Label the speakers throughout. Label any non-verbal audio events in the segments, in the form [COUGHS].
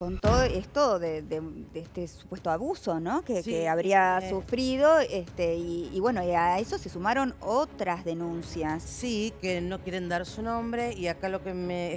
Speaker 1: con todo esto de, de, este supuesto abuso ¿no? que, habría eh. sufrido este, y, bueno, a eso se sumaron otras denuncias.
Speaker 2: Sí, que no quieren dar su nombre y acá lo que me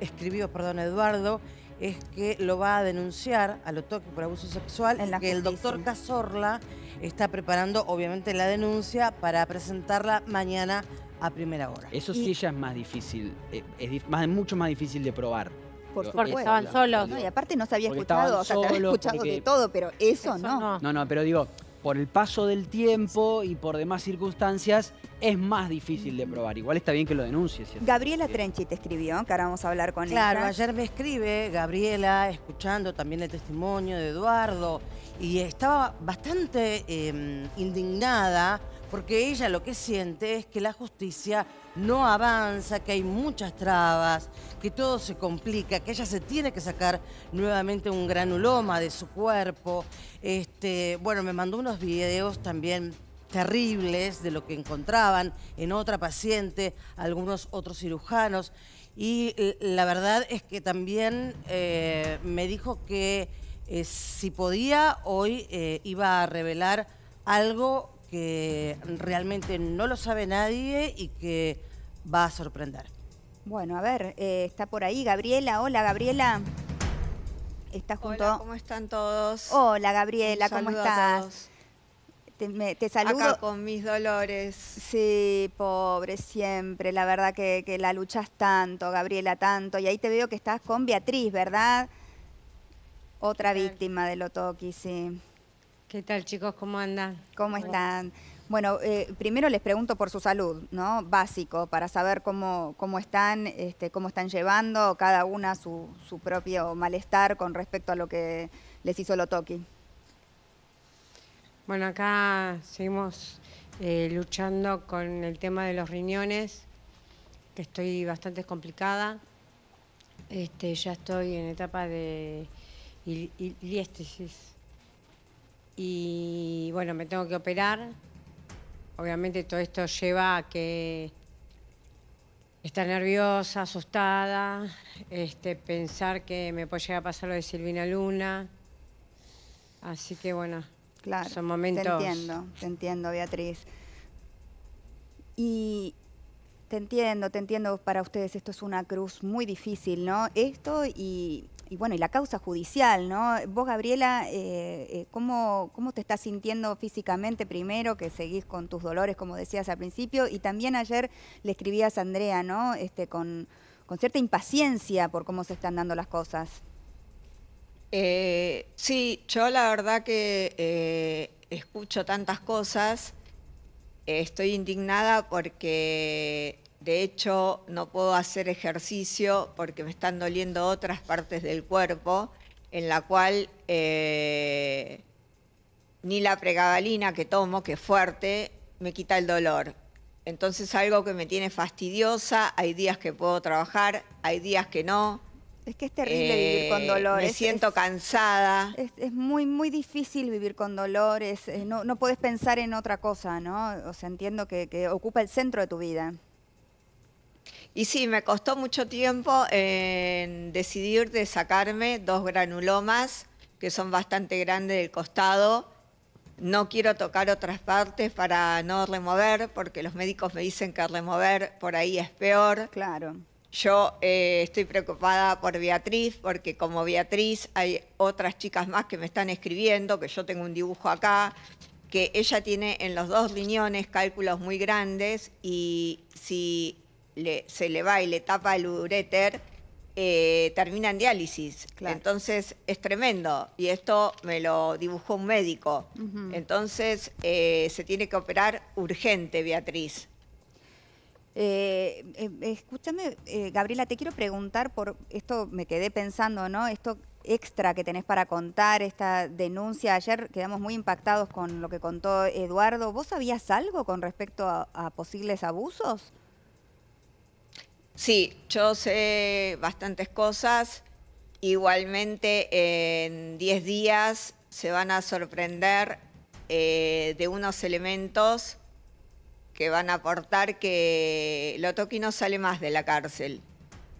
Speaker 2: escribió perdón, Eduardo es que lo va a denunciar a lo toque por abuso sexual en la que el doctor Cazorla está preparando obviamente la denuncia para presentarla mañana a primera hora. Eso sí ya
Speaker 1: es más difícil, eh, es mucho más difícil de probar. Por estaban solos. y aparte no se había escuchado, o sea, te de todo, pero eso, no. no. No, pero digo, por el paso del tiempo y por demás circunstancias, es más difícil de probar. Igual está bien que lo
Speaker 2: denuncie ¿cierto? Gabriela Trenchi te escribió, que ahora vamos a hablar con ella. Claro, ayer me escribe Gabriela, escuchando también el testimonio de Eduardo, y estaba bastante em, indignada porque ella lo que siente es que la justicia no avanza, que hay muchas trabas, que todo se complica, que ella se tiene que sacar nuevamente un granuloma de su cuerpo. Este, bueno, me mandó unos videos también terribles de lo que encontraban en otra paciente, algunos otros cirujanos. Y la verdad es que también eh, me dijo que eh, si podía, hoy eh, iba a revelar algo que realmente no lo sabe nadie y que va a sorprender.
Speaker 1: Bueno, a ver, eh, está por ahí Gabriela. Hola, Gabriela. ¿Estás junto. Hola, ¿cómo
Speaker 3: están todos?
Speaker 1: Hola, Gabriela, ¿cómo estás? Te, saludo. con mis dolores. Sí, pobre, siempre. La verdad que, la luchas tanto, Gabriela, tanto. Y ahí te veo que estás con Beatriz, ¿verdad? Otra víctima del Toki, sí. ¿Qué tal chicos? ¿Cómo andan? ¿Cómo están? Bueno, eh, primero les pregunto por su salud, ¿no? Básico, para saber cómo, cómo están, este, cómo están llevando cada una su, propio malestar con respecto a lo que les hizo Lotoqui.
Speaker 2: Bueno, acá seguimos eh, luchando con el tema de los riñones, que estoy bastante complicada. Este, ya estoy en etapa de iliestesis y bueno, me tengo que operar. Obviamente todo esto lleva a que estar nerviosa, asustada, este, pensar que me puede llegar a pasar lo de Silvina Luna. Así que bueno, claro, son momentos... Te entiendo,
Speaker 1: te entiendo, Beatriz. Y te entiendo, te entiendo, para ustedes esto es una cruz muy difícil, ¿no? Esto y y bueno, y la causa judicial, ¿no? Vos, Gabriela, eh, eh, ¿cómo, te estás sintiendo físicamente primero, que seguís con tus dolores, como decías al principio? Y también ayer le escribías a Andrea, ¿no? Este, con, cierta impaciencia por cómo se están dando las cosas.
Speaker 3: Eh, sí, yo la verdad que escucho tantas cosas, estoy indignada porque de hecho, no puedo hacer ejercicio porque me están doliendo otras partes del cuerpo, en la cual eh, ni la pregabalina que tomo, que es fuerte, me quita el dolor. Entonces algo que me tiene fastidiosa, hay días que puedo trabajar, hay días que no. Es que es terrible vivir con eh, dolor. Me
Speaker 1: siento cansada. Es, muy, muy difícil vivir con dolores, no, no puedes pensar en otra cosa, ¿no? O sea, entiendo que ocupa el centro de tu vida.
Speaker 3: Y sí, me costó mucho tiempo en eh, decidir de sacarme dos granulomas que son bastante grandes del costado. No quiero tocar otras partes para no remover, porque los médicos me dicen que remover por ahí es peor. Claro. Yo eh, estoy preocupada por Beatriz, porque como Beatriz hay otras chicas más que me están escribiendo, que yo tengo un dibujo acá, que ella tiene en los dos riñones cálculos muy grandes y si se le va y le tapa el ureter eh, termina en diálisis. Entonces es tremendo. Y esto me lo dibujó un médico. Entonces eh, se tiene que operar urgente, Beatriz. Eh, eh
Speaker 1: escúchame, Gabriela, te quiero preguntar por esto, me quedé pensando, ¿no? Esto extra que tenés para contar, esta denuncia. Ayer quedamos muy impactados con lo que contó
Speaker 3: Eduardo. ¿Vos sabías algo con respecto a posibles abusos? Sí, yo sé bastantes cosas. Igualmente, en 10 días se van a sorprender eh, de unos elementos que van a aportar que Lotoki no sale más de la cárcel,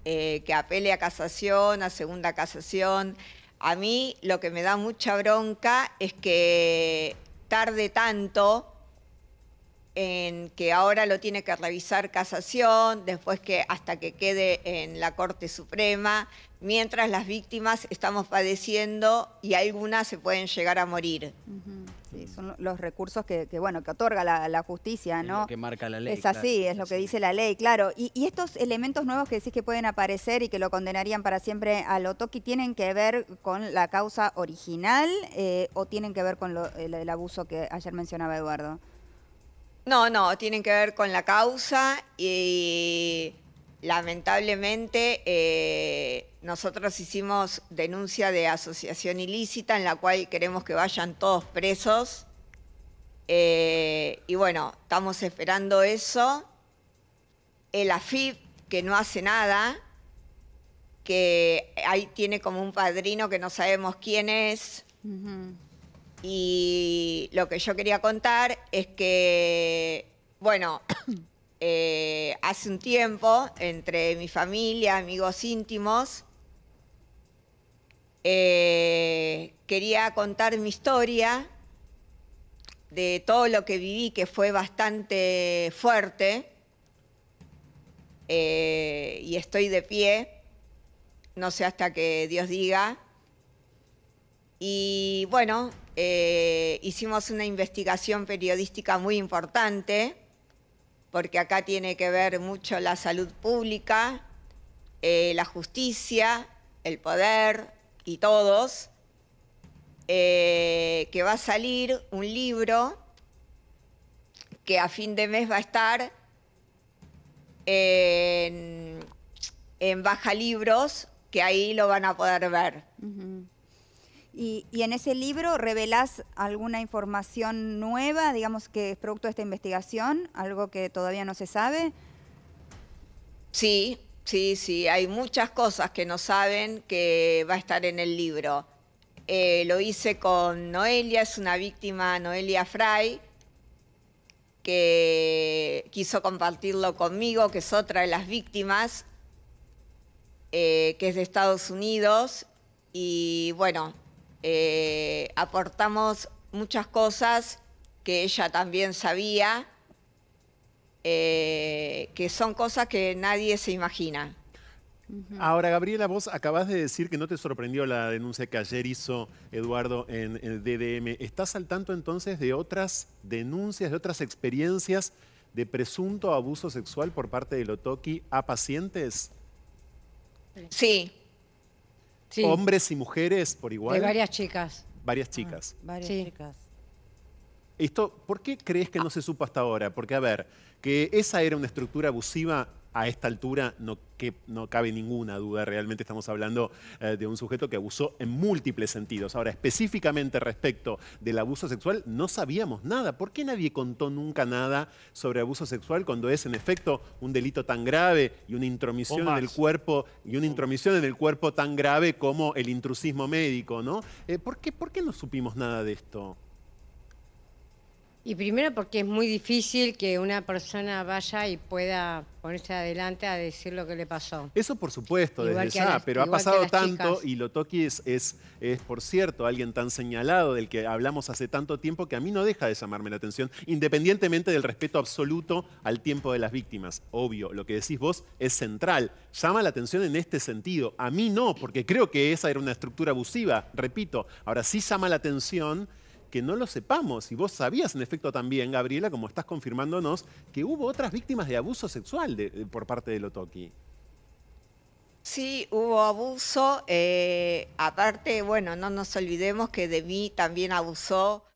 Speaker 3: eh, que apele a casación, a segunda casación. A mí lo que me da mucha bronca es que tarde tanto en que ahora lo tiene que revisar casación, después que hasta que quede en la Corte Suprema, mientras las víctimas estamos padeciendo y algunas se pueden llegar a morir. son los recursos
Speaker 1: que, bueno que otorga la, justicia, ¿no? Es que
Speaker 2: marca la ley. Es así, es
Speaker 1: lo que dice la ley, claro. Y, estos elementos nuevos que decís que pueden aparecer y que lo condenarían para siempre a Lotoqui, ¿tienen que ver con la causa original eh, o tienen que ver con el abuso que ayer mencionaba
Speaker 3: Eduardo? No, no, tienen que ver con la causa y lamentablemente eh, nosotros hicimos denuncia de asociación ilícita en la cual queremos que vayan todos presos. Eh, y bueno, estamos esperando eso. El AFIP, que no hace nada, que ahí tiene como un padrino que no sabemos quién es. Y lo que yo quería contar es que, bueno, [COUGHS] eh, hace un tiempo, entre mi familia, amigos íntimos, eh, quería contar mi historia de todo lo que viví, que fue bastante fuerte, eh, y estoy de pie, no sé hasta que Dios diga. Y bueno, eh, hicimos una investigación periodística muy importante, porque acá tiene que ver mucho la salud pública, eh, la justicia, el poder y todos, eh, que va a salir un libro que a fin de mes va a estar en, Baja Libros, que ahí lo van a poder ver.
Speaker 1: Y, en ese libro revelás alguna información nueva, digamos, que es producto de esta investigación, algo que todavía no se sabe.
Speaker 3: Sí, sí, sí, hay muchas cosas que no saben que va a estar en el libro. Eh, lo hice con Noelia, es una víctima, Noelia Fray, que quiso compartirlo conmigo, que es otra de las víctimas, eh, que es de Estados Unidos. Y bueno, eh, aportamos muchas cosas que ella también sabía, eh, que son cosas que nadie se imagina.
Speaker 4: Ahora, Gabriela, vos acabás de decir que no te sorprendió la denuncia que ayer hizo Eduardo en el DDM. ¿Estás al tanto entonces de otras denuncias, de otras experiencias de presunto abuso sexual por parte de Lotoki a pacientes?
Speaker 2: Sí, Hombres
Speaker 4: y mujeres por igual. De varias chicas. Varias chicas. Ah,
Speaker 2: varias chicas.
Speaker 4: Esto, ¿por qué crees que no se supo hasta ahora? Porque, a ver, que esa era una estructura abusiva a esta altura no, que, no cabe ninguna duda, realmente estamos hablando eh, de un sujeto que abusó en múltiples sentidos. Ahora, específicamente respecto del abuso sexual, no sabíamos nada. ¿Por qué nadie contó nunca nada sobre abuso sexual cuando es en efecto un delito tan grave y una intromisión en el cuerpo y una en el cuerpo tan grave como el intrusismo médico, ¿no? Eh, qué, ¿Por qué no supimos nada de esto?
Speaker 2: Y primero porque es muy difícil que una persona vaya y pueda ponerse adelante a decir lo que le pasó. Eso
Speaker 4: por supuesto,
Speaker 2: desde ya, pero ha pasado tanto
Speaker 4: y Lotoki es, es, por cierto, alguien tan señalado del que hablamos hace tanto tiempo que a mí no deja de llamarme la atención, independientemente del respeto absoluto al tiempo de las víctimas. Obvio, lo que decís vos es central. Llama la atención en este sentido. A mí no, porque creo que esa era una estructura abusiva, repito. Ahora sí llama la atención que no lo sepamos. Y vos sabías, en efecto, también, Gabriela, como estás confirmándonos, que hubo otras víctimas de abuso sexual por parte de Lotoki.
Speaker 3: Sí, hubo abuso. Eh, aparte, bueno, no nos olvidemos que de mí también abusó